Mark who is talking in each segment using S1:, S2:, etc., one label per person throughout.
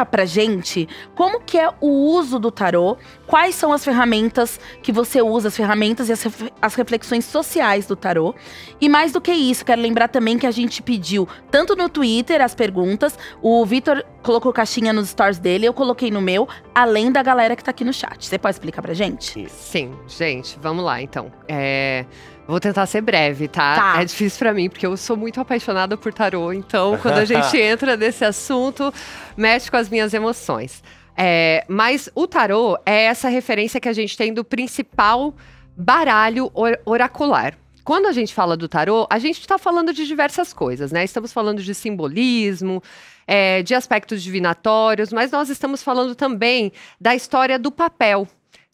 S1: explica pra gente como que é o uso do tarô, quais são as ferramentas que você usa, as ferramentas e as, ref as reflexões sociais do tarô. E mais do que isso, quero lembrar também que a gente pediu tanto no Twitter as perguntas, o Vitor colocou caixinha nos stories dele, eu coloquei no meu, além da galera que tá aqui no chat. Você pode explicar pra
S2: gente? Sim, gente, vamos lá então. É... Vou tentar ser breve, tá? tá? É difícil para mim, porque eu sou muito apaixonada por tarô. Então, quando a gente entra nesse assunto, mexe com as minhas emoções. É, mas o tarô é essa referência que a gente tem do principal baralho or oracular. Quando a gente fala do tarô, a gente está falando de diversas coisas, né? Estamos falando de simbolismo, é, de aspectos divinatórios, mas nós estamos falando também da história do papel,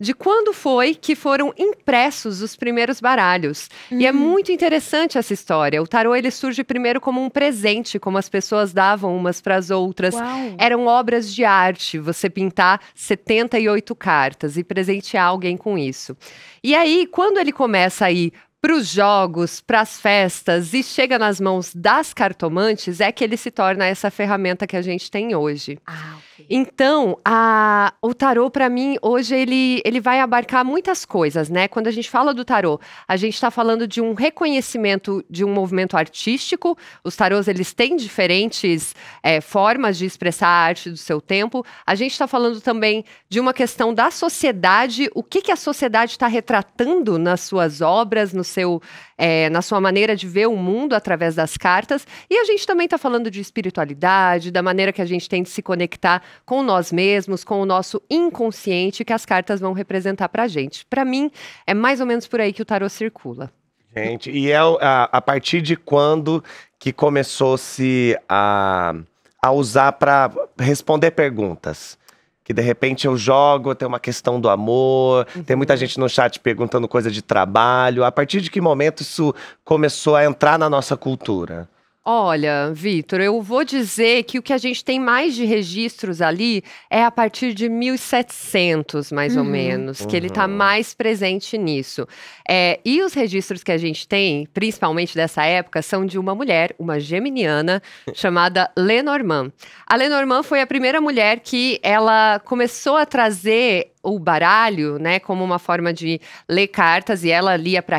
S2: de quando foi que foram impressos os primeiros baralhos. Uhum. E é hum. muito interessante essa história. O tarô ele surge primeiro como um presente, como as pessoas davam umas para as outras. Uau. Eram obras de arte, você pintar 78 cartas e presentear alguém com isso. E aí, quando ele começa a ir para os jogos, para as festas e chega nas mãos das cartomantes, é que ele se torna essa ferramenta que a gente tem hoje. Ah, okay. Então, a, o tarô, para mim, hoje ele, ele vai abarcar muitas coisas, né? Quando a gente fala do tarô, a gente está falando de um reconhecimento de um movimento artístico. Os tarôs, eles têm diferentes é, formas de expressar a arte do seu tempo. A gente está falando também de uma questão da sociedade, o que, que a sociedade está retratando nas suas obras, nos seu, é, na sua maneira de ver o mundo através das cartas. E a gente também está falando de espiritualidade, da maneira que a gente tem de se conectar com nós mesmos, com o nosso inconsciente que as cartas vão representar para gente. Para mim, é mais ou menos por aí que o tarot circula.
S3: Gente, e é a, a partir de quando que começou-se a, a usar para responder perguntas? que de repente eu jogo, tem uma questão do amor, uhum. tem muita uhum. gente no chat perguntando coisa de trabalho. A partir de que momento isso começou a entrar na nossa cultura?
S2: Olha, Vitor, eu vou dizer que o que a gente tem mais de registros ali é a partir de 1700, mais uhum. ou menos, que tá uhum. ele está mais presente nisso. É, e os registros que a gente tem, principalmente dessa época, são de uma mulher, uma geminiana, chamada Lenormand. A Lenormand foi a primeira mulher que ela começou a trazer o baralho, né, como uma forma de ler cartas, e ela lia para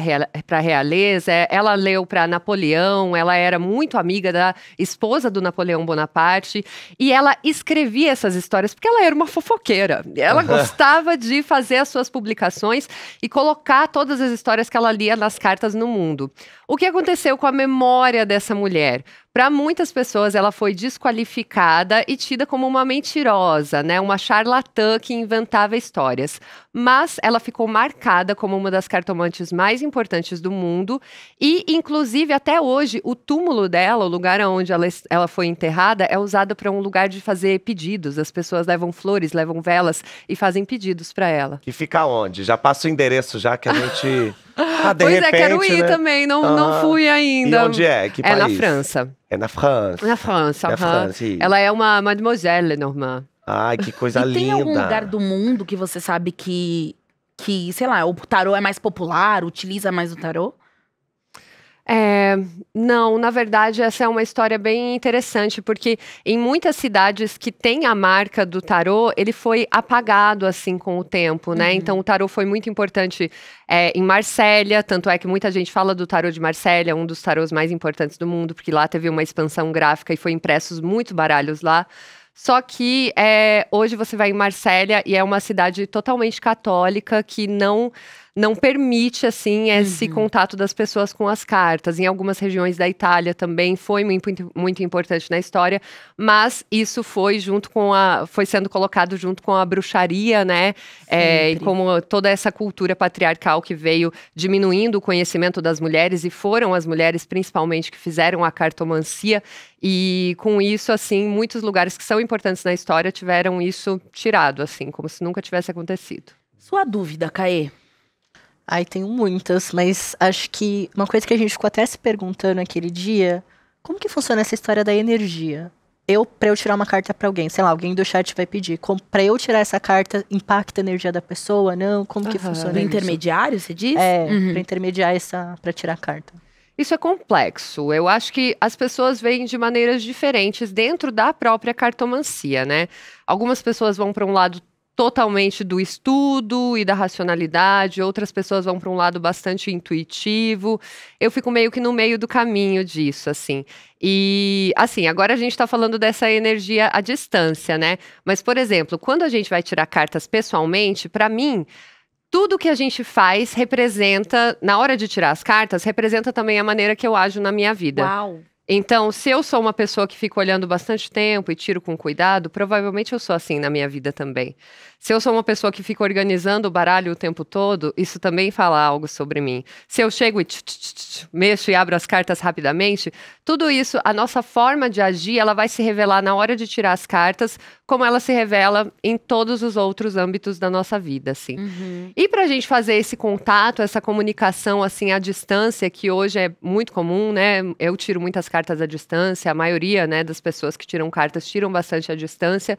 S2: a realeza, é, ela leu para Napoleão, ela era muito amiga da esposa do Napoleão Bonaparte, e ela escrevia essas histórias porque ela era uma fofoqueira. Ela gostava de fazer as suas publicações e colocar todas as histórias que ela lia nas cartas no mundo. O que aconteceu com a memória dessa mulher? Para muitas pessoas, ela foi desqualificada e tida como uma mentirosa, né? Uma charlatã que inventava histórias. Mas ela ficou marcada como uma das cartomantes mais importantes do mundo e, inclusive, até hoje, o túmulo dela, o lugar onde ela, ela foi enterrada, é usado para um lugar de fazer pedidos. As pessoas levam flores, levam velas e fazem pedidos para ela.
S3: E fica onde? Já passa o endereço já que a gente. Ah, de pois repente, é, quero ir né? também, não, não ah, fui ainda. E onde é? Que é país? É na França. É na França. Na França, na França Ela é
S2: uma mademoiselle, normal.
S3: Ai, que coisa e linda. Tem algum lugar do
S2: mundo que você sabe que, que, sei lá, o tarô é mais popular, utiliza mais o tarô? É, não, na verdade, essa é uma história bem interessante, porque em muitas cidades que tem a marca do tarô, ele foi apagado assim com o tempo, né? Uhum. Então, o tarô foi muito importante é, em Marsella, tanto é que muita gente fala do tarô de Marsella, é um dos tarôs mais importantes do mundo, porque lá teve uma expansão gráfica e foi impressos muitos baralhos lá. Só que é, hoje você vai em Marsella e é uma cidade totalmente católica que não não permite assim esse uhum. contato das pessoas com as cartas. Em algumas regiões da Itália também foi muito, muito importante na história, mas isso foi junto com a foi sendo colocado junto com a bruxaria, né? É, e como toda essa cultura patriarcal que veio diminuindo o conhecimento das mulheres e foram as mulheres principalmente que fizeram a cartomancia e com isso assim muitos lugares que são importantes na história tiveram isso tirado assim, como se nunca tivesse acontecido. Sua dúvida, Caê? Ai, tenho muitas, mas acho que uma coisa que a gente ficou até se perguntando aquele dia, como que funciona essa história da energia? Eu, pra eu tirar uma carta para alguém, sei lá, alguém do chat vai pedir, como, pra eu tirar essa carta, impacta a energia da pessoa? Não? Como que funciona Do isso? intermediário, você diz? É, Uhum. pra intermediar essa, pra tirar a carta. Isso é complexo. Eu acho que as pessoas veem de maneiras diferentes dentro da própria cartomancia, né? Algumas pessoas vão para um lado totalmente do estudo e da racionalidade, outras pessoas vão para um lado bastante intuitivo. Eu fico meio que no meio do caminho disso, assim. E assim, agora a gente está falando dessa energia à distância, né? Mas por exemplo, quando a gente vai tirar cartas pessoalmente, para mim, tudo que a gente faz representa, na hora de tirar as cartas, representa também a maneira que eu ajo na minha vida. Uau. Então, se eu sou uma pessoa que fica olhando bastante tempo e tiro com cuidado, provavelmente eu sou assim na minha vida também. Se eu sou uma pessoa que fica organizando o baralho o tempo todo, isso também fala algo sobre mim. Se eu chego e tch, tch, tch, mexo e abro as cartas rapidamente, tudo isso, a nossa forma de agir, ela vai se revelar na hora de tirar as cartas, como ela se revela em todos os outros âmbitos da nossa vida, assim. Uhum. E para a gente fazer esse contato, essa comunicação, assim, à distância, que hoje é muito comum, né? Eu tiro muitas cartas à distância, a maioria, né, das pessoas que tiram cartas tiram bastante à distância.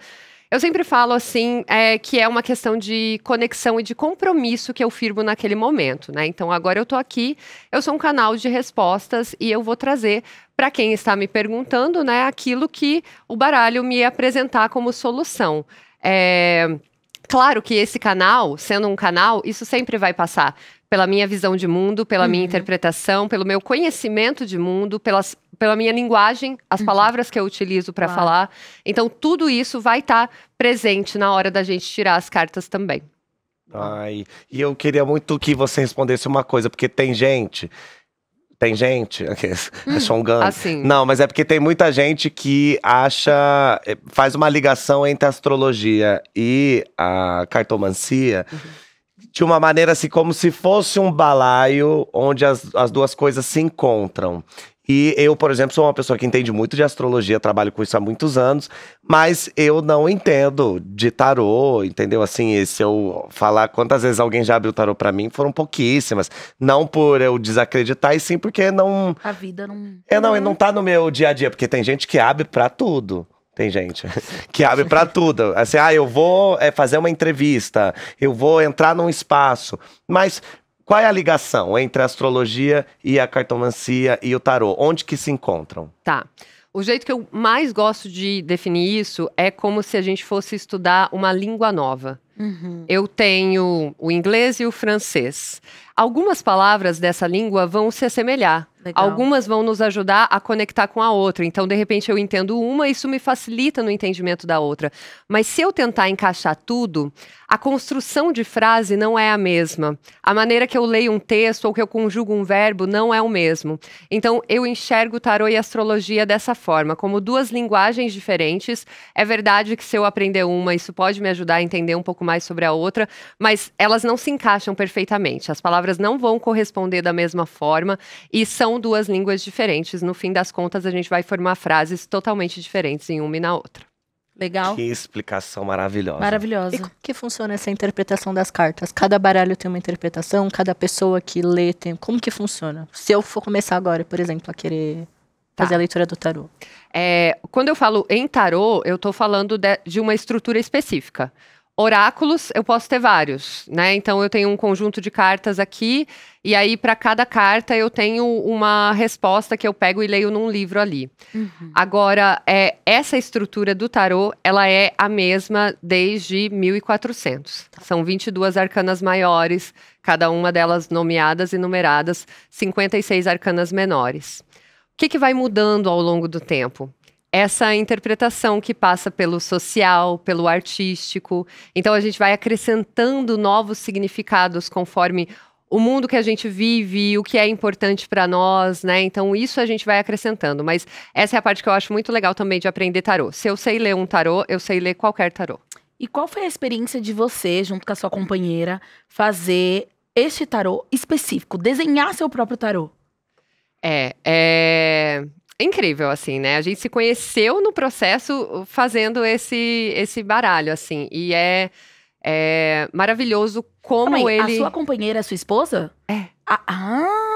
S2: Eu sempre falo assim é, que é uma questão de conexão e de compromisso que eu firmo naquele momento, né? Então agora eu estou aqui, eu sou um canal de respostas e eu vou trazer para quem está me perguntando, né, aquilo que o baralho me apresentar como solução. É, claro que esse canal, sendo um canal, isso sempre vai passar pela minha visão de mundo, pela uhum. minha interpretação, pelo meu conhecimento de mundo, pelas pela minha linguagem, as uhum. palavras que eu utilizo para claro. falar. Então, tudo isso vai estar tá presente na hora da gente tirar as cartas também.
S3: Ai, e eu queria muito que você respondesse uma coisa, porque tem gente tem gente, é hum, Shongan. Assim. Não, mas é porque tem muita gente que acha, eh, faz uma ligação entre a astrologia e a cartomancia uhum. de uma maneira assim, como se fosse um balaio onde as, as duas coisas se encontram. E eu, por exemplo, sou uma pessoa que entende muito de astrologia, trabalho com isso há muitos anos, mas eu não entendo de tarô, entendeu? Assim, se eu falar quantas vezes alguém já abriu tarô para mim, foram pouquíssimas. Não por eu desacreditar, e sim porque não. A vida não. É, não, e uhum. não tá no meu dia a dia, porque tem gente que abre para tudo. Tem gente que abre para tudo. Assim, ah, eu vou é, fazer uma entrevista, eu vou entrar num espaço. Mas qual é a ligação entre a astrologia e a cartomancia e o tarô? Onde que se encontram?
S2: Tá. O jeito que eu mais gosto de definir isso é como se a gente fosse estudar uma língua nova. Uhum. Eu tenho o inglês e o francês. Algumas palavras dessa língua vão se assemelhar. Legal. Algumas vão nos ajudar a conectar com a outra. Então, de repente, eu entendo uma, isso me facilita no entendimento da outra. Mas se eu tentar encaixar tudo, a construção de frase não é a mesma. A maneira que eu leio um texto ou que eu conjugo um verbo não é o mesmo. Então, eu enxergo tarô e astrologia dessa forma, como duas linguagens diferentes. É verdade que se eu aprender uma, isso pode me ajudar a entender um pouco pouco mais sobre a outra, mas elas não se encaixam perfeitamente. As palavras não vão corresponder da mesma forma e são duas línguas diferentes. No fim das contas, a gente vai formar frases totalmente diferentes em uma e na outra. Legal. Que
S3: explicação maravilhosa. Maravilhosa.
S2: E como
S1: que funciona essa interpretação das cartas?
S2: Cada baralho tem uma interpretação, cada pessoa que lê tem. Como que funciona? Se eu for começar agora, por exemplo, a querer Tá. fazer a leitura do tarô. É, quando eu falo em tarô, eu estou falando de, de, uma estrutura específica. Oráculos, eu posso ter vários, né? Então eu tenho um conjunto de cartas aqui, e aí para cada carta eu tenho uma resposta que eu pego e leio num livro ali. Uhum. Agora, é, essa estrutura do tarô, ela é a mesma desde 1400. Tá. São 22 arcanas maiores, cada uma delas nomeadas e numeradas, 56 arcanas menores. O que, que vai mudando ao longo do tempo? essa interpretação que passa pelo social, pelo artístico. Então a gente vai acrescentando novos significados conforme o mundo que a gente vive, o que é importante para nós, né? Então isso a gente vai acrescentando, mas essa é a parte que eu acho muito legal também de aprender tarô. Se eu sei ler um tarô, eu sei ler qualquer tarô.
S1: E qual foi a experiência de você, junto com a sua companheira, fazer
S2: este tarô específico, desenhar seu próprio tarô? É, é, incrível, assim, né? A gente se conheceu no processo uh, fazendo esse, esse baralho, assim. E é, é maravilhoso como Também, ele. A sua
S1: companheira, é sua esposa? É. Ah! ah.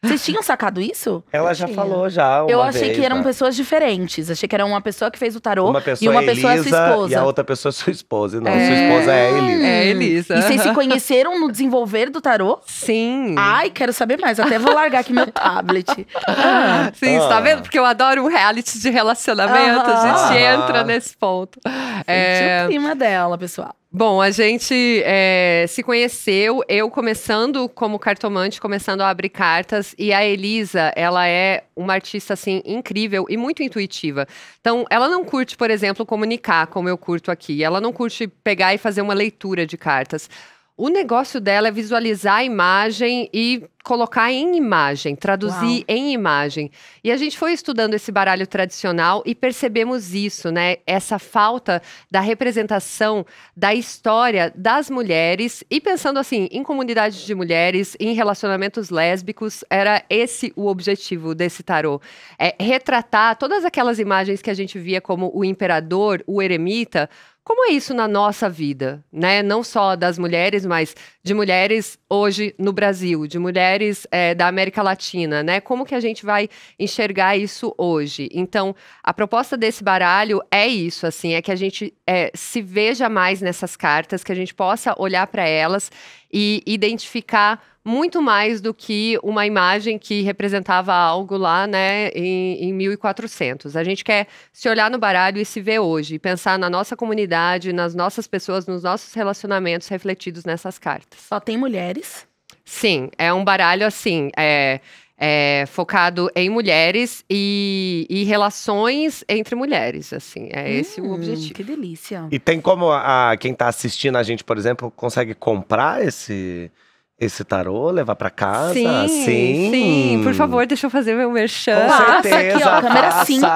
S1: Vocês tinham sacado isso? Ela já falou já. eu achei vez, que eram né? pessoas diferentes. Achei que era uma pessoa que fez o tarô uma e uma é pessoa Elisa, é sua esposa. E a outra
S3: pessoa é sua esposa. Não, é... sua esposa é Elisa. É Elisa. E vocês se
S1: conheceram no desenvolver do tarô? Sim. Ai, quero saber mais. Até vou largar aqui meu tablet. Ah,
S2: sim, tá ah. tá vendo? Porque eu adoro um reality de relacionamento. Ah. A gente entra nesse ponto. Senti é... o clima dela, pessoal. Bom, a gente é, se conheceu, eu começando como cartomante, começando a abrir cartas, e a Elisa, ela é uma artista, assim, incrível e muito intuitiva. Então, ela não curte, por exemplo, comunicar, como eu curto aqui. Ela não curte pegar e fazer uma leitura de cartas. O negócio dela é visualizar a imagem e colocar em imagem, traduzir Uau. em imagem. E a gente foi estudando esse baralho tradicional e percebemos isso, né? Essa falta da representação da história das mulheres e pensando assim em comunidades de mulheres, em relacionamentos lésbicos, era esse o objetivo desse tarô, é retratar todas aquelas imagens que a gente via como o imperador, o eremita, como é isso na nossa vida, né? Não só das mulheres, mas de mulheres hoje no Brasil, de mulheres mulheres é, da América Latina, né? Como que a gente vai enxergar isso hoje? Então, a proposta desse baralho é isso, assim, é que a gente é, se veja mais nessas cartas, que a gente possa olhar para elas e identificar muito mais do que uma imagem que representava algo lá, né, em, em 1400. A gente quer se olhar no baralho e se ver hoje, pensar na nossa comunidade, nas nossas pessoas, nos nossos relacionamentos refletidos nessas cartas. Só tem mulheres. Sim, é um baralho assim, é, é focado em mulheres e, e, relações entre mulheres, assim, é hum, esse o hum, objetivo. Que delícia.
S3: E tem como a, quem está assistindo a gente, por exemplo, consegue comprar esse esse tarô, levar para casa? Sim, sim, sim. Por favor,
S2: deixa eu fazer meu merchan. Com certeza, aqui, ó, câmera 5,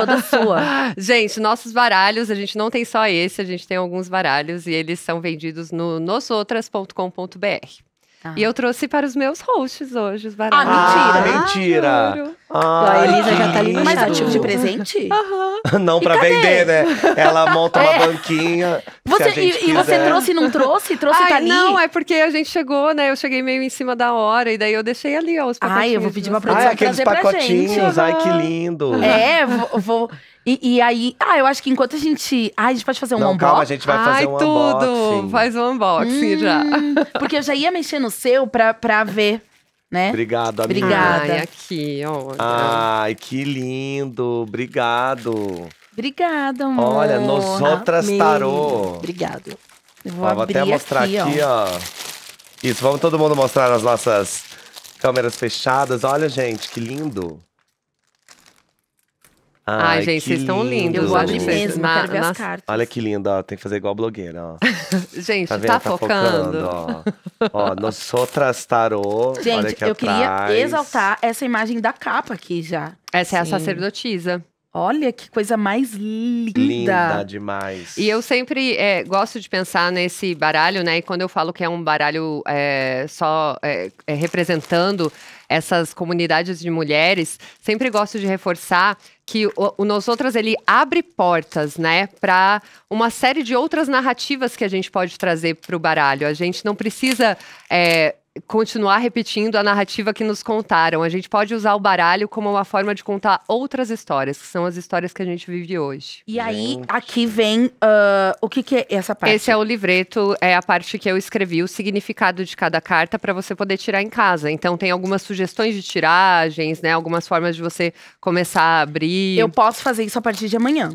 S2: toda sua. gente, nossos baralhos, a gente não tem só esse, a gente tem alguns baralhos e eles são vendidos no nosoutras.com.br. Ah. E eu trouxe para os meus hosts hoje os baratos
S3: Ah, mentira! Ah, mentira! Ah, a Elisa já tá ali no Mas um
S2: tipo de presente? Aham.
S3: Não, para vender, né? Ela monta uma é. banquinha. Você, e, e, você trouxe
S1: não trouxe? Trouxe Ai, tá ali? Não,
S2: é porque a gente chegou, né? Eu cheguei meio em cima da hora e daí eu deixei ali, ó, os pacotinhos. Ai, eu vou pedir uma produção Ai, aqueles pacotinhos. Ai, que lindo! É, vou, vou e, e, aí, ah, eu acho que enquanto a gente.
S1: Ah, a gente pode fazer um
S3: Não, unboxing. Calma, a gente vai fazer Ai, um tudo.
S1: unboxing. Faz um unboxing hum, já. Porque eu já ia mexer no seu pra, pra ver. Né?
S3: Obrigado, amiga. Obrigada. Ai,
S2: aqui, ó
S3: Ai, que lindo. Obrigado.
S1: Obrigada, amor. Olha, nos ah, outras tarô. Obrigado. Eu vou, vou até mostrar aqui, aqui
S3: ó. ó. Isso, vamos todo mundo mostrar as nossas câmeras fechadas. Olha, gente, que lindo. Ai, Ai, gente, vocês estão lindos. Eu gosto de mesmo, na, nas... cartas. Olha que lindo, ó, tem que fazer igual a blogueira, ó.
S2: gente, tá, tá, tá focando. focando
S3: ó. ó, nós tarô, Gente, olha aqui eu atrás. queria
S1: exaltar essa imagem da capa aqui
S2: já. Essa Sim. é a sacerdotisa. Olha que coisa mais linda. Linda
S3: demais.
S2: E eu sempre é, gosto de pensar nesse baralho, né? E quando eu falo que é um baralho é, só é, é representando essas comunidades de mulheres, sempre gosto de reforçar que o, o Outras ele abre portas, né, para uma série de outras narrativas que a gente pode trazer para o baralho. A gente não precisa é, continuar repetindo a narrativa que nos contaram. A gente pode usar o baralho como uma forma de contar outras histórias, que são as histórias que a gente vive hoje. E aí, aqui vem uh, o que, que é essa parte? Esse é o livreto, é a parte que eu escrevi o significado de cada carta para você poder tirar em casa. Então tem algumas sugestões de tiragens, né? Algumas formas de você começar a abrir. Eu posso fazer isso a partir de amanhã.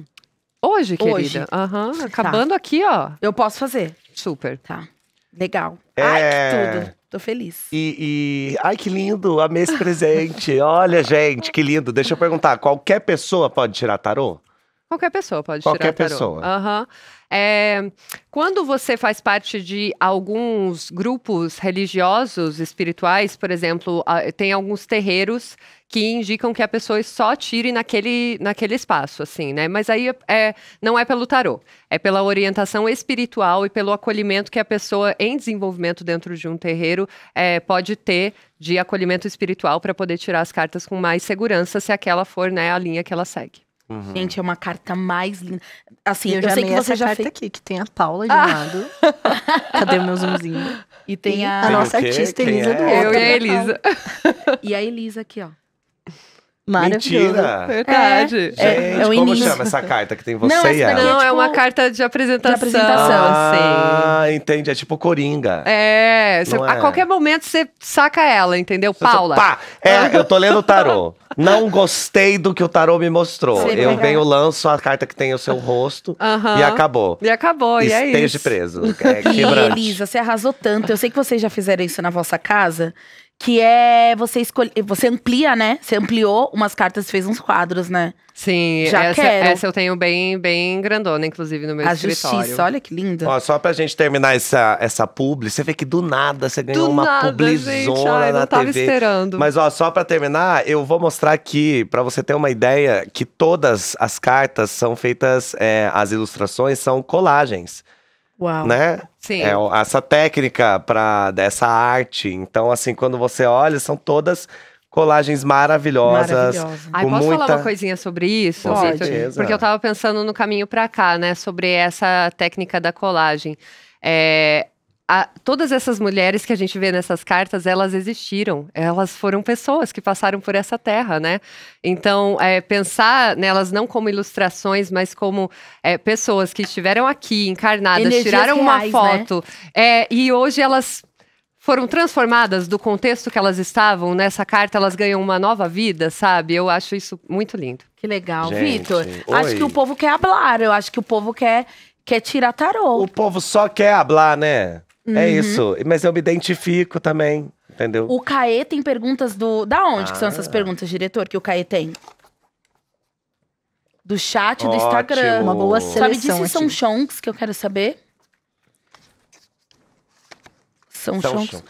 S2: Hoje, querida. Hoje.
S3: Uhum.
S1: Acabando tá. aqui, ó. Eu posso fazer. Super. Tá. Legal.
S3: É... Ai, que tudo. Tô feliz. E, e, ai, que lindo, amei esse presente. Olha, gente, que lindo. Deixa eu perguntar, qualquer pessoa pode tirar tarô?
S2: Qualquer pessoa pode Qualquer tirar tarô. pessoa. Uhum. É, quando você faz parte de alguns grupos religiosos, espirituais, por exemplo, tem alguns terreiros que indicam que a pessoa só tire naquele, naquele espaço, assim, né? Mas aí é, não é pelo tarô, é pela orientação espiritual e pelo acolhimento que a pessoa em desenvolvimento dentro de um terreiro é, pode ter de acolhimento espiritual para poder tirar as cartas com mais segurança, se aquela for né, a linha que ela segue. Uhum. Gente, é uma carta mais linda. Assim, eu, eu já sei que você já carta fez... aqui,
S1: que tem a Paula de um ah. lado. Cadê o meu zoomzinho? E tem, a... a, nossa artista Elisa é? do outro. Eu e a Elisa. e a Elisa aqui, ó.
S2: Maravilhoso. Mentira! Verdade. É, Gente, é o como início. chama
S3: essa carta que tem você não, e ela? Não, é, tipo, é,
S2: uma carta de apresentação. De apresentação. Ah,
S3: entendi. É tipo Coringa. É, cê, a é? qualquer
S2: momento você saca ela, entendeu? Cê Paula. Só, pá!
S3: É, ah. eu tô lendo o tarô. Não gostei do que o tarô me mostrou. Sim, eu venho, lanço a carta que tem o seu rosto e acabou. E acabou, e, e é isso. Esteja preso. É, e Elisa,
S1: você arrasou tanto. Eu sei que vocês já fizeram isso na vossa casa que é você escolher. Você amplia, né? Você ampliou umas cartas e fez uns quadros, né? Sim, Já essa, quero. essa
S2: eu tenho bem, bem grandona, inclusive,
S1: no meu a escritório. Justiça, olha que linda. Ó,
S3: só pra gente terminar essa, essa publi, você vê que do nada você ganhou do uma nada, publizona na tava TV. Esperando. Mas ó, só pra terminar, eu vou mostrar aqui, pra você ter uma ideia, que todas as cartas são feitas, é, as ilustrações são colagens. Uau. Né? Sim. É, essa técnica para dessa arte. Então, assim, quando você olha, são todas colagens maravilhosas. Maravilhosa. Ai, posso muita... falar uma coisinha
S2: sobre isso? Com Victor? certeza. Porque eu estava pensando no caminho para cá, né? Sobre essa técnica da colagem. É, a, todas essas mulheres que a gente vê nessas cartas, elas existiram. Elas foram pessoas que passaram por essa terra, né? Então, é, pensar nelas não como ilustrações, mas como é, pessoas que estiveram aqui, encarnadas, Energias tiraram reais, uma né? foto. Né? É, e hoje elas foram transformadas do contexto que elas estavam nessa carta, elas ganham uma nova vida, sabe? Eu acho isso muito lindo. Que legal,
S1: Vitor. Acho que o
S2: povo quer hablar, eu acho que o povo quer
S1: quer tirar tarô.
S3: O povo só quer hablar, né? É uhum. É isso. Mas eu me identifico também, entendeu?
S1: O Caê tem perguntas do. Da onde ah. que são essas ah. perguntas, diretor, que o Caê tem? Do chat, Ótimo. do Instagram. Uma boa seleção. Sabe disso são chonks que eu quero saber? São, são chonks.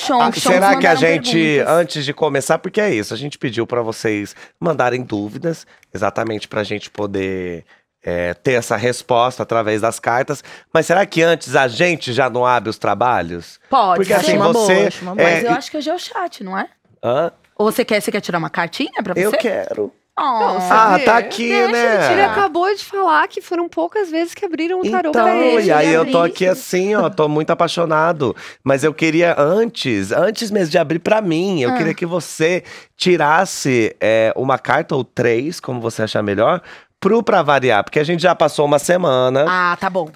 S1: São será que a gente, perguntas.
S3: antes de começar, porque é isso, a gente pediu para vocês mandarem dúvidas, exatamente para a gente poder é, ter essa resposta através das cartas. Mas será que antes a gente já não abre os trabalhos?
S1: Pode, Porque, assim, uma você, boa, uma é, Mas eu acho que hoje é o chat, não é? Hã? Ou você quer, você quer tirar uma cartinha pra você? Eu quero.
S2: Oh, ah, tá aqui, Deixa, né? Ele acabou de falar que foram poucas vezes que abriram o tarô então, pra ele. E aí eu tô aqui
S3: assim, ó, tô muito apaixonado. Mas eu queria antes, antes mesmo de abrir pra mim, eu ah. queria que você tirasse é, uma carta ou três, como você achar melhor, pro Pra Variar, porque a gente já passou uma semana. Ah, tá bom.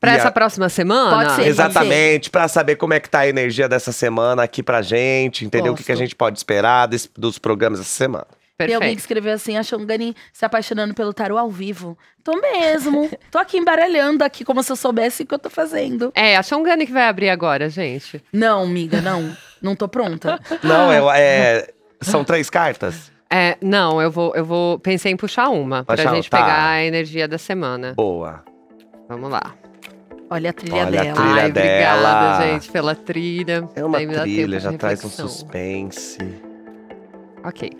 S3: Pra e essa a...
S2: próxima semana? Pode ser. Exatamente,
S3: para saber como é que tá a energia dessa semana aqui pra gente, entendeu? O que, que, a gente pode esperar desse, dos programas dessa semana.
S2: Perfeito. Tem
S1: alguém que escreveu assim, a Xongani se apaixonando pelo tarô ao vivo. Tô mesmo. tô aqui embaralhando aqui como se eu soubesse o que eu tô fazendo.
S2: É, a Xongani que vai abrir agora, gente. Não, amiga, não. Não tô pronta. Não, é, é
S3: são três cartas.
S2: É, não, eu vou, eu vou. Pensei em puxar uma Puxar pra gente tá. pegar a energia da semana. Boa. Vamos lá. Olha a trilha Olha a trilha Ai, dela. obrigada, gente, pela trilha. É uma Daí trilha, já traz um
S3: suspense.
S2: Ok.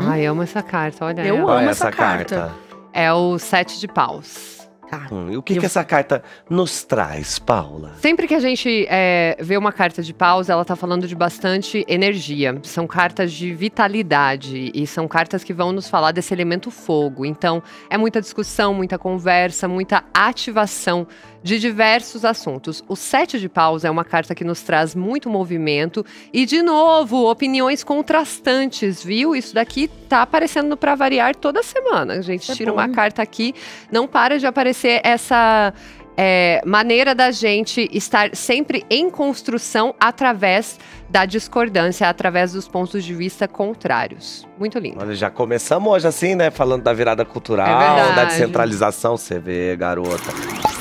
S2: Hum. Ai, amo essa carta, olha Eu ela. amo essa carta. É o sete de paus.
S3: Tá. Hum, e o que, eu... que, essa carta nos traz, Paula?
S2: Sempre que a gente é, vê uma carta de pausa, ela está falando de bastante energia. São cartas de vitalidade e são cartas que vão nos falar desse elemento fogo. Então, é muita discussão, muita conversa, muita ativação de diversos assuntos. O sete de paus é uma carta que nos traz muito movimento e, de novo, opiniões contrastantes, viu? Isso daqui tá aparecendo para variar toda semana. A gente é tira bom. uma carta aqui, não para de aparecer ser essa é, maneira da gente estar sempre em construção através da discordância, através dos pontos de vista contrários. Muito lindo.
S3: Olha, já começamos hoje assim, né? Falando da virada cultural, é da descentralização. Você vê, garota.